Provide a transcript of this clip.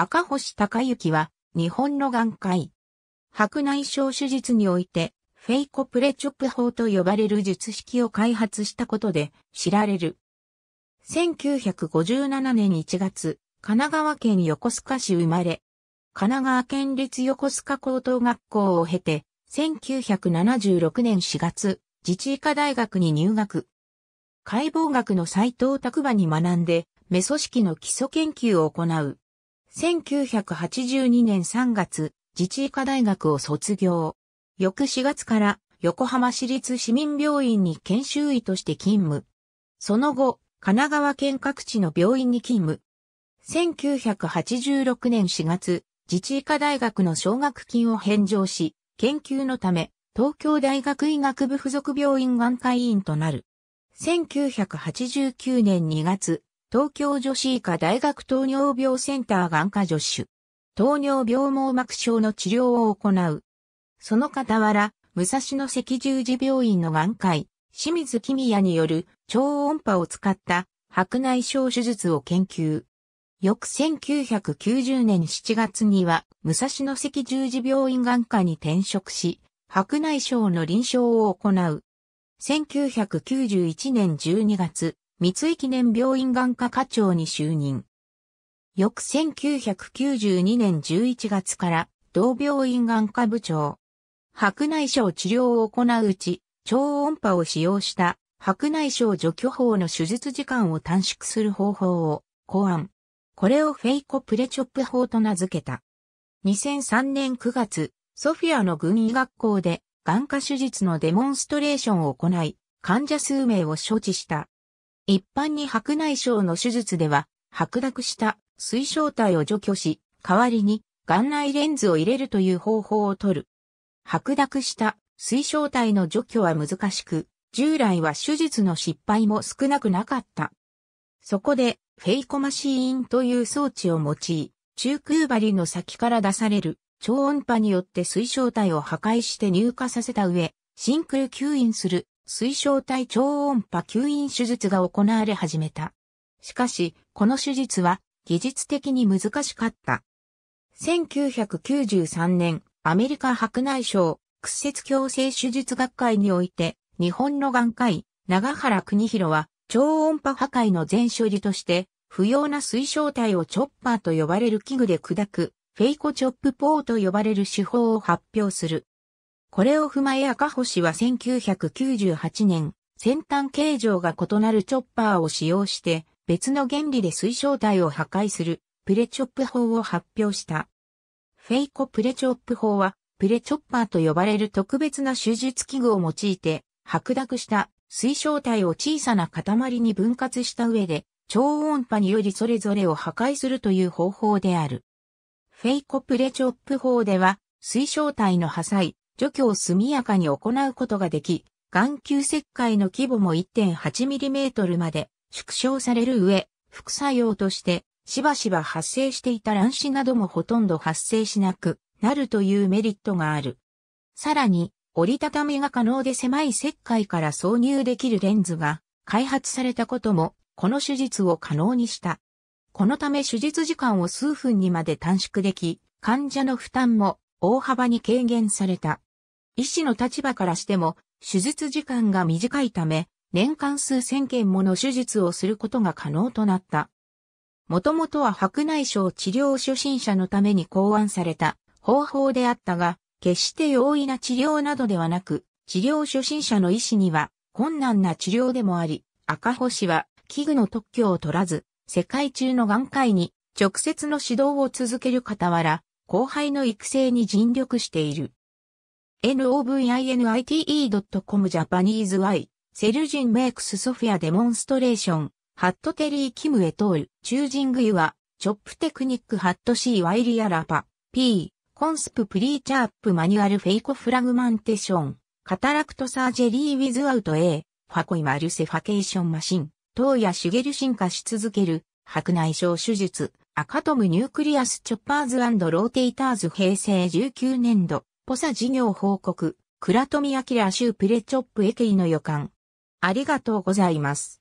赤星隆之は、日本の眼科医。白内障手術において、フェイコプレチョップ法と呼ばれる術式を開発したことで知られる。1957年1月、神奈川県横須賀市生まれ、神奈川県立横須賀高等学校を経て、1976年4月、自治医科大学に入学。解剖学の斎藤拓馬に学んで、目組織の基礎研究を行う。1982年3月、自治医科大学を卒業。翌4月から横浜市立市民病院に研修医として勤務。その後、神奈川県各地の病院に勤務。1986年4月、自治医科大学の奨学金を返上し、研究のため、東京大学医学部附属病院眼科医院となる。1989年2月、東京女子医科大学糖尿病センター眼科助手。糖尿病網膜症の治療を行う。その傍ら、武蔵野赤十字病院の眼科医、清水君也による超音波を使った白内障手術を研究。翌1990年7月には、武蔵野赤十字病院眼科に転職し、白内障の臨床を行う。1991年12月、三井記念病院眼科課長に就任。翌1992年11月から同病院眼科部長。白内障治療を行ううち、超音波を使用した白内障除去法の手術時間を短縮する方法を考案。これをフェイコプレチョップ法と名付けた。2003年9月、ソフィアの軍医学校で眼科手術のデモンストレーションを行い、患者数名を処置した。一般に白内障の手術では、白濁した水晶体を除去し、代わりに眼内レンズを入れるという方法をとる。白濁した水晶体の除去は難しく、従来は手術の失敗も少なくなかった。そこで、フェイコマシーンという装置を用い、中空針の先から出される超音波によって水晶体を破壊して乳化させた上、真空吸引する水晶体超音波吸引手術が行われ始めた。しかし、この手術は技術的に難しかった。1993年、アメリカ白内障屈折矯正手術学会において、日本の眼科医、長原邦広は、超音波破壊の全処理として、不要な水晶体をチョッパーと呼ばれる器具で砕く、フェイコチョップポーと呼ばれる手法を発表する。これを踏まえ赤星は1998年、先端形状が異なるチョッパーを使用して、別の原理で水晶体を破壊する、プレチョップ法を発表した。フェイコプレチョップ法は、プレチョッパーと呼ばれる特別な手術器具を用いて、白濁した水晶体を小さな塊に分割した上で、超音波によりそれぞれを破壊するという方法である。フェイコプレチョップ法では、水晶体の破砕、除去を速やかに行うことができ、眼球石灰の規模も 1.8mm まで縮小される上、副作用としてしばしば発生していた乱視などもほとんど発生しなくなるというメリットがある。さらに、折りたたみが可能で狭い石灰から挿入できるレンズが開発されたことも、この手術を可能にした。このため手術時間を数分にまで短縮でき、患者の負担も大幅に軽減された。医師の立場からしても、手術時間が短いため、年間数千件もの手術をすることが可能となった。もともとは白内障治療初心者のために考案された方法であったが、決して容易な治療などではなく、治療初心者の医師には困難な治療でもあり、赤星は器具の特許を取らず、世界中の眼科医に直接の指導を続ける傍ら、後輩の育成に尽力している。novinite.com ジャパニーズ Y、セルジンメイクスソフィアデモンストレーション、ハットテリーキムエトール、チュージングユア、チョップテクニックハット C ワイリアラパ、P、コンスププリーチャープマニュアルフェイコフラグマンテション、カタラクトサージェリーウィズアウト A、ファコイマルセファケーションマシン、東野ル進化し続ける、白内障手術、アカトムニュークリアスチョッパーズローテイターズ平成19年度。ポサ事業報告、倉富明州プレチョップ駅の予感。ありがとうございます。